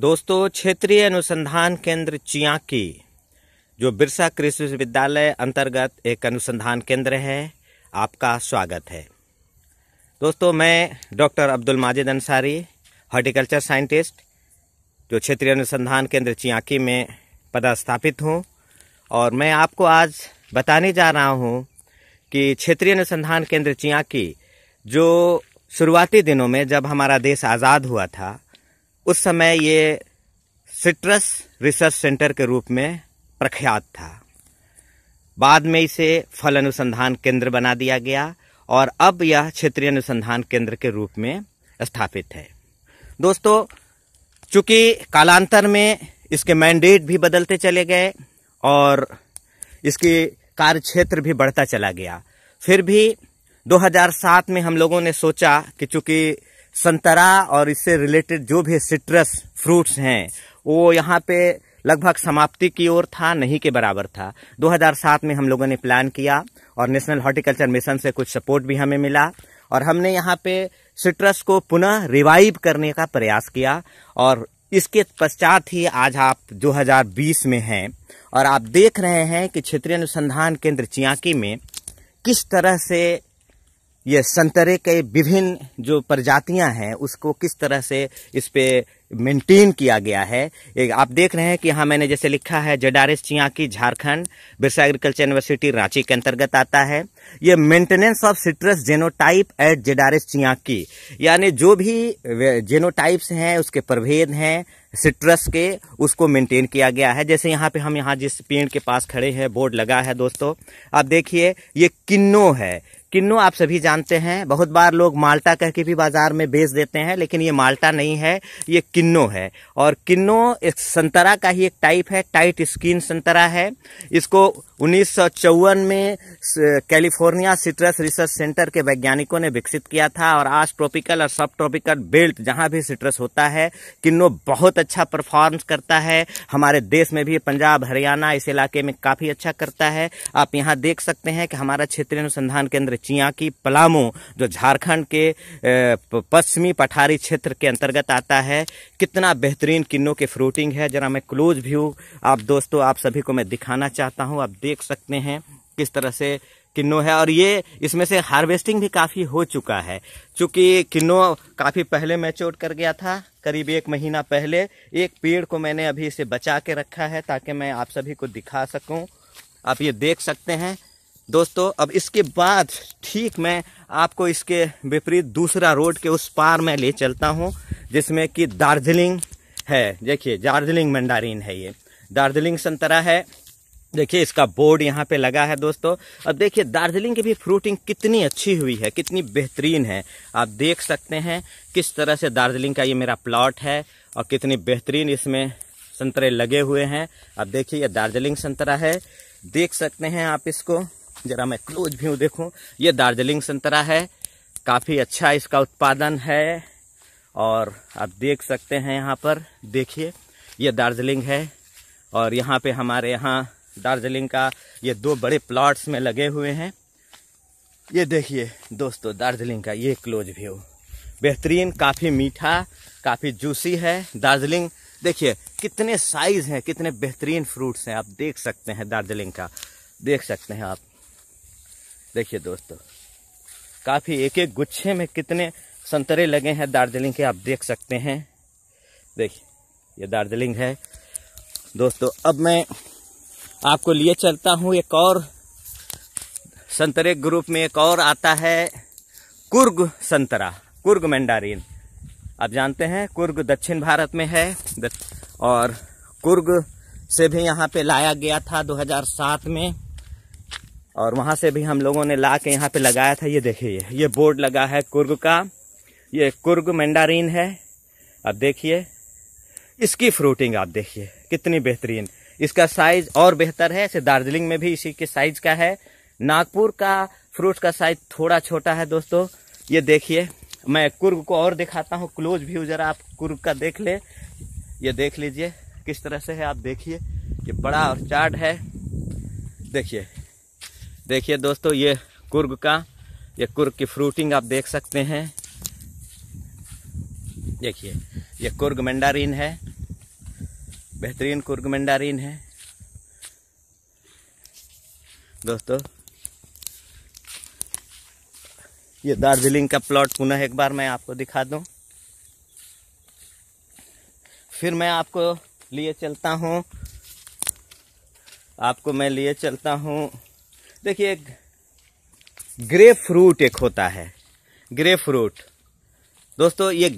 दोस्तों क्षेत्रीय अनुसंधान केंद्र चियाकी जो बिरसा कृषि विश्वविद्यालय अंतर्गत एक अनुसंधान केंद्र है आपका स्वागत है दोस्तों मैं doctor Abdul Majid Ansari horticulture scientist जो क्षेत्रीय अनुसंधान केंद्र चियाकी में पदस्थापित हूँ और मैं आपको आज बताने जा रहा हूँ कि क्षेत्रीय अनुसंधान केंद्र चियाकी जो शुरुआती दिनों में जब हमारा देश आज़ाद हुआ था उस समय ये सिट्रस रिसर्च सेंटर के रूप में प्रख्यात था बाद में इसे फल अनुसंधान केंद्र बना दिया गया और अब यह क्षेत्रीय अनुसंधान केंद्र के रूप में स्थापित है दोस्तों चूंकि कालांतर में इसके मैंडेट भी बदलते चले गए और इसकी कार्य क्षेत्र भी बढ़ता चला गया फिर भी 2007 में हम लोगों ने सोचा कि चूंकि संतरा और इससे रिलेटेड जो भी सिट्रस फ्रूट्स हैं वो यहाँ पे लगभग समाप्ति की ओर था नहीं के बराबर था 2007 में हम लोगों ने प्लान किया और नेशनल हॉर्टिकल्चर मिशन से कुछ सपोर्ट भी हमें मिला और हमने यहाँ पे सिट्रस को पुनः रिवाइव करने का प्रयास किया और इसके पश्चात ही आज आप 2020 में हैं और आप देख रहे हैं कि क्षेत्रीय अनुसंधान केंद्र चियाकी में किस तरह से ये संतरे के विभिन्न जो प्रजातियां हैं उसको किस तरह से इस पर मेंटेन किया गया है आप देख रहे हैं कि यहाँ मैंने जैसे लिखा है चिया चियाकी झारखंड बिरसा एग्रीकल्चर यूनिवर्सिटी रांची के अंतर्गत आता है ये maintenance of citrus genotype at जेडारेस चियाकी यानी जो भी जेनोटाइप्स हैं उसके प्रभेद हैं सिट्रस के उसको मेंटेन किया गया है जैसे यहाँ पे हम यहाँ जिस पेड़ के पास खड़े हैं बोर्ड लगा है दोस्तों आप देखिए ये किन्नो है किन्नू आप सभी जानते हैं बहुत बार लोग माल्टा कह के भी बाजार में बेच देते हैं लेकिन ये माल्टा नहीं है ये किन्नो है और किन्नो एक संतरा का ही एक टाइप है टाइट स्किन संतरा है इसको उन्नीस में कैलिफोर्निया सिट्रस रिसर्च सेंटर के वैज्ञानिकों ने विकसित किया था और आज ट्रॉपिकल और सब ट्रॉपिकल बेल्ट जहां भी सिट्रस होता है किन्नो बहुत अच्छा परफॉर्मस करता है हमारे देश में भी पंजाब हरियाणा इस इलाके में काफ़ी अच्छा करता है आप यहाँ देख सकते हैं कि हमारा क्षेत्रीय अनुसंधान केंद्र चिया की पलामू जो झारखंड के पश्चिमी पठारी क्षेत्र के अंतर्गत आता है कितना बेहतरीन किन्नों के फ्रूटिंग है जरा मैं क्लोज व्यू आप दोस्तों आप सभी को मैं दिखाना चाहता हूँ आप देख सकते हैं किस तरह से किन्नो है और ये इसमें से हार्वेस्टिंग भी काफ़ी हो चुका है चूँकि किन्नो काफ़ी पहले चोट कर गया था करीब एक महीना पहले एक पेड़ को मैंने अभी इसे बचा के रखा है ताकि मैं आप सभी को दिखा सकूं आप ये देख सकते हैं दोस्तों अब इसके बाद ठीक मैं आपको इसके विपरीत दूसरा रोड के उस पार में ले चलता हूँ जिसमें कि दार्जिलिंग है देखिए दार्जिलिंग मंडारिन है ये दार्जिलिंग संतरा है देखिए इसका बोर्ड यहाँ पे लगा है दोस्तों अब देखिए दार्जिलिंग की भी फ्रूटिंग कितनी अच्छी हुई है कितनी बेहतरीन है आप देख सकते हैं किस तरह से दार्जिलिंग का ये मेरा प्लॉट है और कितनी बेहतरीन इसमें संतरे लगे हुए हैं अब देखिए ये दार्जिलिंग संतरा है देख सकते हैं आप इसको ज़रा मैं क्लोज व्यू देखूँ ये दार्जिलिंग संतरा है काफ़ी अच्छा इसका उत्पादन है और आप देख सकते हैं यहाँ पर देखिए ये दार्जिलिंग है और यहाँ पे हमारे यहाँ दार्जिलिंग का ये दो बड़े प्लॉट्स में लगे हुए हैं ये देखिए दोस्तों दार्जिलिंग का ये क्लोज व्यू बेहतरीन काफ़ी मीठा काफ़ी जूसी है दार्जिलिंग देखिए कितने साइज़ हैं कितने बेहतरीन फ्रूट्स हैं आप देख सकते हैं दार्जिलिंग का देख सकते हैं आप देखिए दोस्तों काफ़ी एक एक गुच्छे में कितने संतरे लगे हैं दार्जिलिंग के आप देख सकते हैं देखिए ये दार्जिलिंग है दोस्तों अब मैं आपको लिए चलता हूँ एक और संतरे ग्रुप में एक और आता है कुर्ग संतरा कुर्ग मंडारिन आप जानते हैं कुर्ग दक्षिण भारत में है और कुर्ग से भी यहाँ पे लाया गया था 2007 में और वहाँ से भी हम लोगों ने ला के यहाँ पे लगाया था ये देखिए ये बोर्ड लगा है कुर्ग का ये कुर्ग मंडारिन है अब देखिए इसकी फ्रूटिंग आप देखिए कितनी बेहतरीन इसका साइज और बेहतर है ऐसे दार्जिलिंग में भी इसी के साइज का है नागपुर का फ्रूट का साइज थोड़ा छोटा है दोस्तों ये देखिए मैं कुर्ग को और दिखाता हूँ क्लोज व्यू जरा आप कुर्ग का देख ले ये देख लीजिए किस तरह से है आप देखिए ये बड़ा और चार्ट है देखिए देखिए दोस्तों ये कुर्ग का ये कुर्ग की फ्रूटिंग आप देख सकते हैं देखिए ये कुर्ग मंडारिन है बेहतरीन कुर्ग मंडारिन है दोस्तों ये दार्जिलिंग का प्लॉट पुनः एक बार मैं आपको दिखा दूं फिर मैं आपको लिए चलता हूं आपको मैं लिए चलता हूं देखिए ग्रे फ्रूट एक होता है ग्रे फ्रूट दोस्तों ये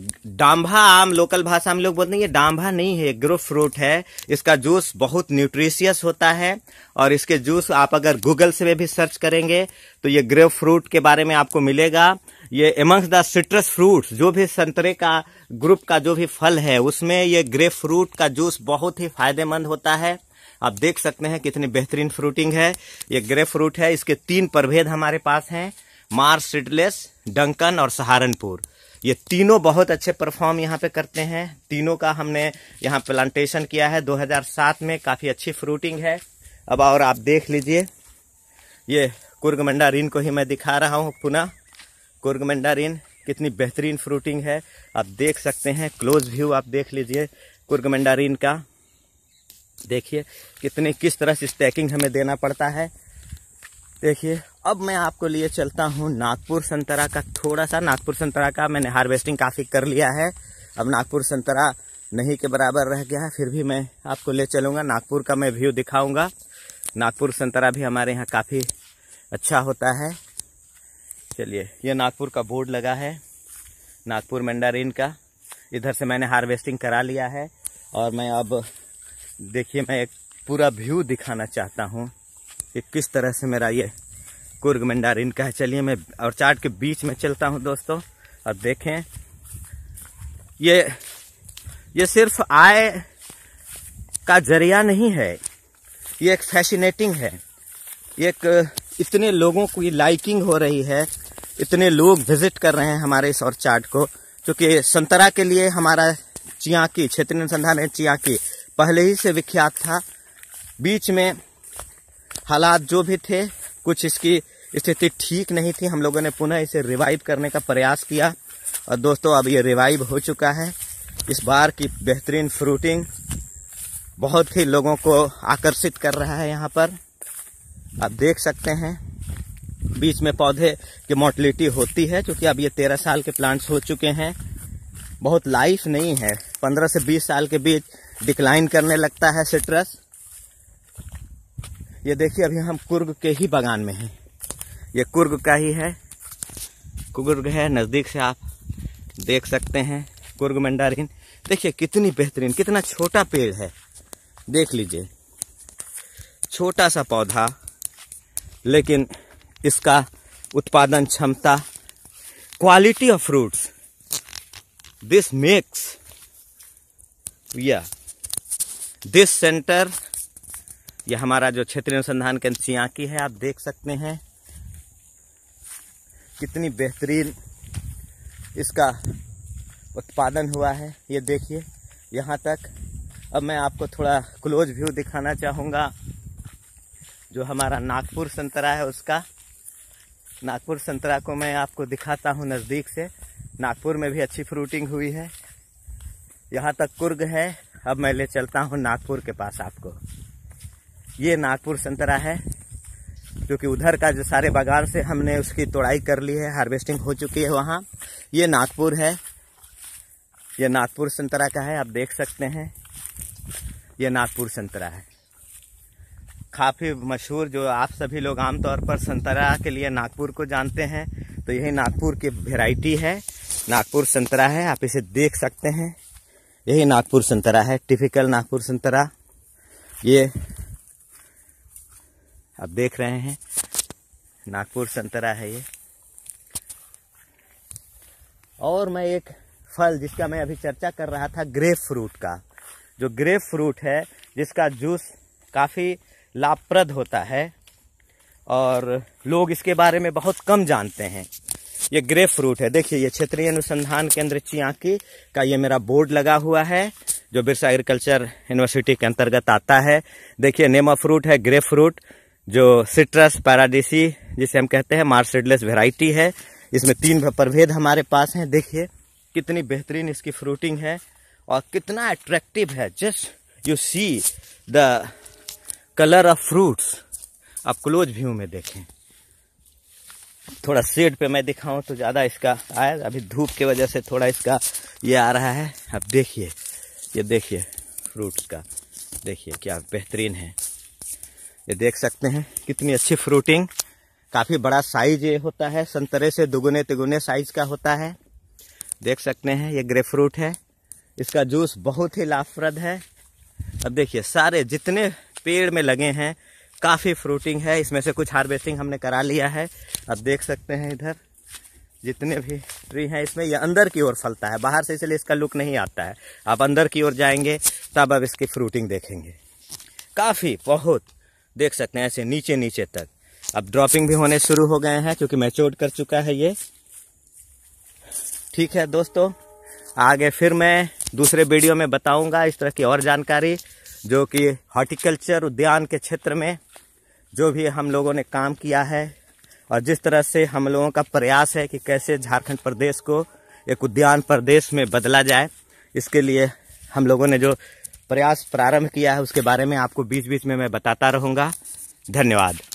डांभा आम लोकल भाषा हम लोग बोलते हैं ये डांभा नहीं है ग्रो फ्रूट है इसका जूस बहुत न्यूट्रिशियस होता है और इसके जूस आप अगर गूगल से भी सर्च करेंगे तो ये ग्रे फ्रूट के बारे में आपको मिलेगा ये एमंग्स द सिट्रस फ्रूट जो भी संतरे का ग्रुप का जो भी फल है उसमें ये ग्रे फ्रूट का जूस बहुत ही फायदेमंद होता है आप देख सकते हैं कितनी बेहतरीन फ्रूटिंग है ये ग्रे फ्रूट है इसके तीन प्रभेद हमारे पास हैं मार्स सीडलेस डंकन और सहारनपुर ये तीनों बहुत अच्छे परफॉर्म यहाँ पे करते हैं तीनों का हमने यहाँ प्लांटेशन किया है 2007 में काफ़ी अच्छी फ्रूटिंग है अब और आप देख लीजिए ये कुर्गमंडा रिन को ही मैं दिखा रहा हूँ पुनः कुर्गमंडा रिन कितनी बेहतरीन फ्रूटिंग है आप देख सकते हैं क्लोज व्यू आप देख लीजिए कुर्गमंडा रिन का देखिए कितने किस तरह से स्टैकिंग हमें देना पड़ता है देखिए अब मैं आपको लिए चलता हूँ नागपुर संतरा का थोड़ा सा नागपुर संतरा का मैंने हार्वेस्टिंग काफ़ी कर लिया है अब नागपुर संतरा नहीं के बराबर रह गया है फिर भी मैं आपको ले चलूँगा नागपुर का मैं व्यू दिखाऊँगा नागपुर संतरा भी हमारे यहाँ काफ़ी अच्छा होता है चलिए ये नागपुर का बोर्ड लगा है नागपुर मंडारिन का इधर से मैंने हार्वेस्टिंग करा लिया है और मैं अब देखिए मैं एक पूरा व्यू दिखाना चाहता हूँ कि किस तरह से मेरा ये कुर्ग मंडार इनका है चलिए मैं और चाट के बीच में चलता हूँ दोस्तों और देखें ये ये सिर्फ आय का जरिया नहीं है ये एक फैसिनेटिंग है एक इतने लोगों की लाइकिंग हो रही है इतने लोग विजिट कर रहे हैं हमारे इस और चाट को क्योंकि संतरा के लिए हमारा चिया की क्षेत्रीय अनुसंधान है चिया की पहले ही से विख्यात था बीच में हालात जो भी थे कुछ इसकी स्थिति ठीक नहीं थी हम लोगों ने पुनः इसे रिवाइव करने का प्रयास किया और दोस्तों अब ये रिवाइव हो चुका है इस बार की बेहतरीन फ्रूटिंग बहुत ही लोगों को आकर्षित कर रहा है यहाँ पर आप देख सकते हैं बीच में पौधे की मोटिलिटी होती है क्योंकि अब ये तेरह साल के प्लांट्स हो चुके हैं बहुत लाइफ नहीं है पंद्रह से बीस साल के बीच डिक्लाइन करने लगता है सिट्रस ये देखिए अभी हम कुर्ग के ही बागान में हैं ये कुर्ग का ही है कुर्ग है नज़दीक से आप देख सकते हैं कुर्ग मंडारिन देखिए कितनी बेहतरीन कितना छोटा पेड़ है देख लीजिए छोटा सा पौधा लेकिन इसका उत्पादन क्षमता quality of fruits this makes या दिस सेंटर यह हमारा जो क्षेत्रीय अनुसंधान केंद्र सियाकी है आप देख सकते हैं कितनी बेहतरीन इसका उत्पादन हुआ है ये देखिए यहाँ तक अब मैं आपको थोड़ा क्लोज व्यू दिखाना चाहूँगा जो हमारा नागपुर संतरा है उसका नागपुर संतरा को मैं आपको दिखाता हूँ नज़दीक से नागपुर में भी अच्छी फ्रूटिंग हुई है यहाँ तक कुर्ग है अब मैं ले चलता हूँ नागपुर के पास आपको ये नागपुर संतरा है क्योंकि उधर का जो सारे बागान से हमने उसकी तोड़ाई कर ली है हार्वेस्टिंग हो चुकी है वहाँ ये नागपुर है ये नागपुर संतरा का है आप देख सकते हैं ये नागपुर संतरा है काफ़ी मशहूर जो आप सभी लोग आमतौर पर संतरा के लिए नागपुर को जानते हैं तो यही नागपुर की वेराइटी है नागपुर संतरा है आप इसे देख सकते हैं यही नागपुर संतरा है टिपिकल नागपुर संतरा ये आप देख रहे हैं नागपुर संतरा है ये और मैं एक फल जिसका मैं अभी चर्चा कर रहा था ग्रेप फ्रूट का जो ग्रेप फ्रूट है जिसका जूस काफ़ी लाभप्रद होता है और लोग इसके बारे में बहुत कम जानते हैं ये ग्रेप फ्रूट है देखिए ये क्षेत्रीय अनुसंधान केंद्र चियाकी का ये मेरा बोर्ड लगा हुआ है जो बिरसा एग्रीकल्चर यूनिवर्सिटी के अंतर्गत आता है देखिए नेमा फ्रूट है ग्रेप फ्रूट जो सिट्रस पैराडिसी जिसे हम कहते हैं मार्सिडलेस वेराइटी है इसमें तीन प्रभेद हमारे पास हैं देखिए कितनी बेहतरीन इसकी फ्रूटिंग है और कितना अट्रैक्टिव है just you see the colour of fruits आप क्लोज व्यू में देखें थोड़ा सेड पे मैं दिखाऊं तो ज़्यादा इसका आया अभी धूप की वजह से थोड़ा इसका ये आ रहा है अब देखिए ये देखिए फ्रूट्स का देखिए क्या बेहतरीन है ये देख सकते हैं कितनी अच्छी फ्रूटिंग काफ़ी बड़ा साइज ये होता है संतरे से दुगुने तिगुने साइज का होता है देख सकते हैं ये ग्रे फ्रूट है इसका जूस बहुत ही लाभप्रद है अब देखिए सारे जितने पेड़ में लगे हैं काफ़ी फ्रूटिंग है इसमें से कुछ हार्वेस्टिंग हमने करा लिया है अब देख सकते हैं इधर जितने भी ट्री हैं इसमें यह अंदर की ओर फलता है बाहर से इसलिए इसका लुक नहीं आता है आप अंदर की ओर जाएंगे तब आप इसकी फ्रूटिंग देखेंगे काफ़ी बहुत देख सकते हैं ऐसे नीचे नीचे तक अब ड्रॉपिंग भी होने शुरू हो गए हैं क्योंकि मैचोर कर चुका है ये ठीक है दोस्तों आगे फिर मैं दूसरे वीडियो में बताऊंगा इस तरह की और जानकारी जो कि हॉर्टिकल्चर उद्यान के क्षेत्र में जो भी हम लोगों ने काम किया है और जिस तरह से हम लोगों का प्रयास है कि कैसे झारखंड प्रदेश को एक उद्यान प्रदेश में बदला जाए इसके लिए हम लोगों ने जो प्रयास प्रारंभ किया है उसके बारे में आपको बीच बीच में मैं बताता रहूँगा धन्यवाद